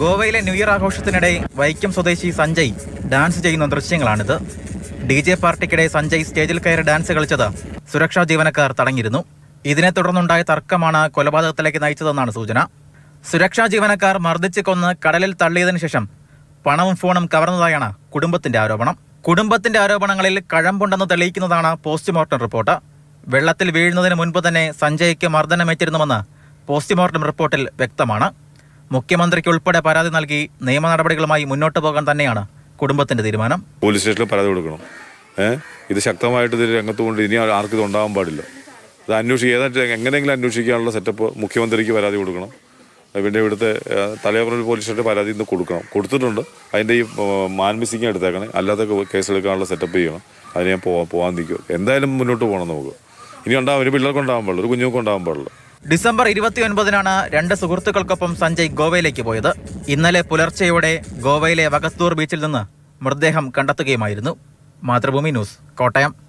ഗോവയിലെ new year ആഘോഷത്തിനിടെ Vaikom സ്വദേശി Sanjay dance ചെയ്യുന്ന ദൃശ്യങ്ങളാണിത് ഡി ജെ പാർട്ടിക്കിടെ സഞ്ജയ് സ്റ്റേജിൽ കയറി ഡാൻസ് കളിച്ചത് സുരക്ഷാ ജീവനക്കാർ തടഞ്ഞിരുന്നു ഇതിനെ തുടർന്നുണ്ടായ തർക്കമാണ് കൊലപാതകത്തിലേക്ക് നയിച്ചതെന്നാണ് സൂചന സുരക്ഷാ ജീവനക്കാർ മർദ്ദിച്ചു കൊന്ന് കടലിൽ തള്ളിയതിനു ശേഷം പണവും ഫോണും കവർന്നതായാണ് കുടുംബത്തിന്റെ ആരോപണം കുടുംബത്തിന്റെ ആരോപണങ്ങളിൽ കഴമ്പുണ്ടെന്ന് തെളിയിക്കുന്നതാണ് പോസ്റ്റ്മോർട്ടം റിപ്പോർട്ട് വെള്ളത്തിൽ വീഴുന്നതിന് മുൻപ് തന്നെ സഞ്ജയ്ക്ക് മർദ്ദനമേറ്റിരുന്നുവെന്ന് പോസ്റ്റ്മോർട്ടം റിപ്പോർട്ടിൽ വ്യക്തമാണ് മുഖ്യമന്ത്രിക്ക് ഉൾപ്പെടെ പരാതി നൽകി നിയമ നടപടികളുമായി മുന്നോട്ട് പോകാൻ തന്നെയാണ് കുടുംബത്തിന്റെ തീരുമാനം പോലീസ് സ്റ്റേഷനിൽ പരാതി കൊടുക്കണം ഇത് ശക്തമായിട്ട് ഇത് രംഗത്ത് കൊണ്ട് ഇനി ആർക്കും ഇത് ഉണ്ടാവാൻ പാടില്ല ഇത് അന്വേഷിക്കുക ഏതായിട്ട് എങ്ങനെയെങ്കിലും അന്വേഷിക്കാനുള്ള സെറ്റപ്പ് മുഖ്യമന്ത്രിക്ക് പരാതി കൊടുക്കണം പിന്നെ ഇവിടുത്തെ തലയപ്പുറം പോലീസ് സ്റ്റേഷൻ്റെ പരാതി ഇന്ന് കൊടുക്കണം കൊടുത്തിട്ടുണ്ട് അതിൻ്റെ ഈ മാൻമിസിങ് എടുത്തേക്കണേ അല്ലാത്ത കേസെടുക്കാനുള്ള സെറ്റപ്പ് ചെയ്യണം അതിന് ഞാൻ പോവാൻ പോകാൻ നിൽക്കും എന്തായാലും മുന്നോട്ട് പോകണം നമുക്ക് ഇനി ഉണ്ടാവും ഒരു പിള്ളേർക്ക് ഉണ്ടാകാൻ പാടുള്ളൂ ഒരു കുഞ്ഞുങ്ങൾക്ക് ഉണ്ടാകാൻ പാടുള്ളൂ ഡിസംബർ ഒൻപതിനാണ് രണ്ട് സുഹൃത്തുക്കൾക്കൊപ്പം സഞ്ജയ് ഗോവയിലേക്ക് പോയത് ഇന്നലെ പുലർച്ചെയോടെ ഗോവയിലെ വകസ്തൂർ ബീച്ചിൽ നിന്ന് മൃതദേഹം കണ്ടെത്തുകയുമായിരുന്നു മാതൃഭൂമി ന്യൂസ് കോട്ടയം